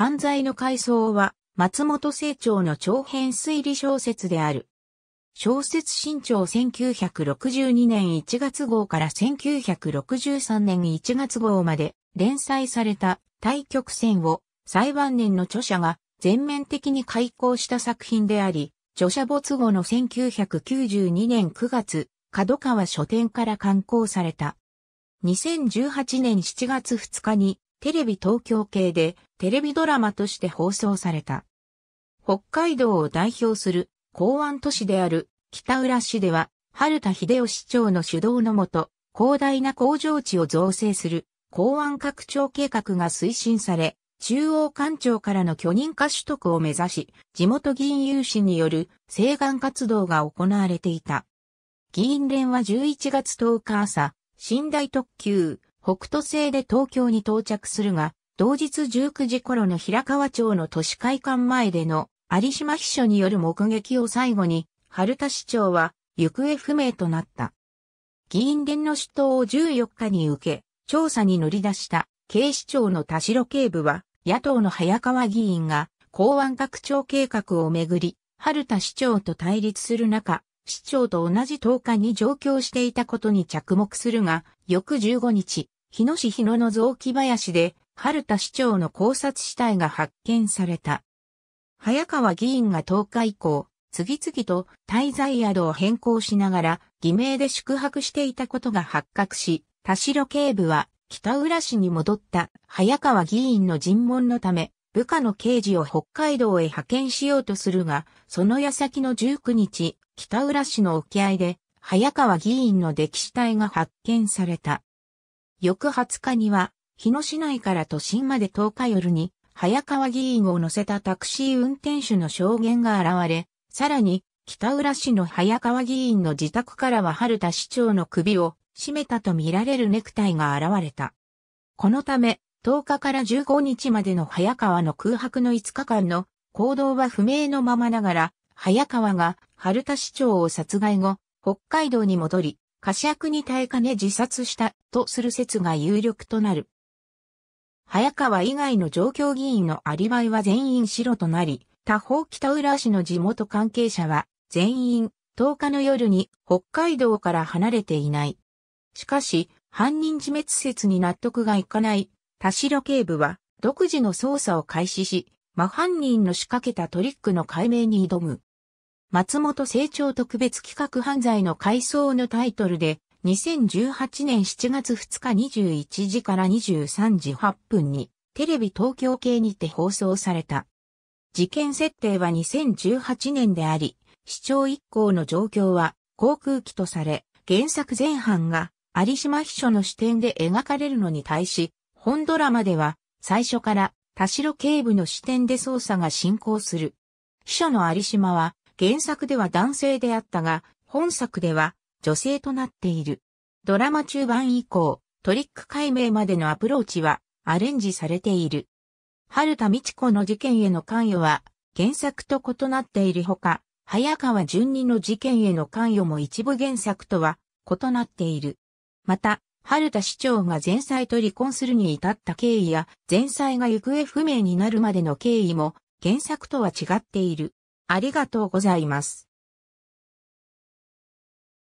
犯罪の回想は、松本清張の長編推理小説である。小説新潮1962年1月号から1963年1月号まで連載された対局戦を裁判年の著者が全面的に開講した作品であり、著者没後の1992年9月、角川書店から刊行された。2018年7月2日にテレビ東京系でテレビドラマとして放送された。北海道を代表する港湾都市である北浦市では、春田秀吉長の主導のもと、広大な工場地を造成する港湾拡張計画が推進され、中央官庁からの許認可取得を目指し、地元議員有志による請願活動が行われていた。議員連は11月10日朝、寝台特急、北斗星で東京に到着するが、同日19時頃の平川町の都市会館前での有島秘書による目撃を最後に、春田市長は行方不明となった。議員連の出頭を14日に受け、調査に乗り出した警視庁の田代警部は、野党の早川議員が公安拡張計画をめぐり、春田市長と対立する中、市長と同じ10日に上京していたことに着目するが、翌15日、日野市日野の雑木林で、春田市長の考察死体が発見された。早川議員が10日以降、次々と滞在宿を変更しながら偽名で宿泊していたことが発覚し、田代警部は北浦市に戻った早川議員の尋問のため、部下の刑事を北海道へ派遣しようとするが、その矢先の19日、北浦市の沖合で、早川議員の溺死体が発見された。翌20日には、日野市内から都心まで10日夜に、早川議員を乗せたタクシー運転手の証言が現れ、さらに、北浦市の早川議員の自宅からは春田市長の首を絞めたとみられるネクタイが現れた。このため、10日から15日までの早川の空白の5日間の行動は不明のままながら、早川が春田市長を殺害後、北海道に戻り、過酌に耐えかね自殺したとする説が有力となる。早川以外の状況議員のアリバイは全員白となり、他方北浦市の地元関係者は全員10日の夜に北海道から離れていない。しかし、犯人自滅説に納得がいかない田代警部は独自の捜査を開始し、真犯人の仕掛けたトリックの解明に挑む。松本成長特別企画犯罪の回想のタイトルで、2018年7月2日21時から23時8分に、テレビ東京系にて放送された。事件設定は2018年であり、市長一行の状況は航空機とされ、原作前半が有島秘書の視点で描かれるのに対し、本ドラマでは最初から田代警部の視点で捜査が進行する。秘書の有島は原作では男性であったが、本作では女性となっている。ドラマ中盤以降、トリック解明までのアプローチはアレンジされている。春田美智子の事件への関与は原作と異なっているほか、早川淳二の事件への関与も一部原作とは異なっている。また、春田市長が前妻と離婚するに至った経緯や、前妻が行方不明になるまでの経緯も原作とは違っている。ありがとうございます。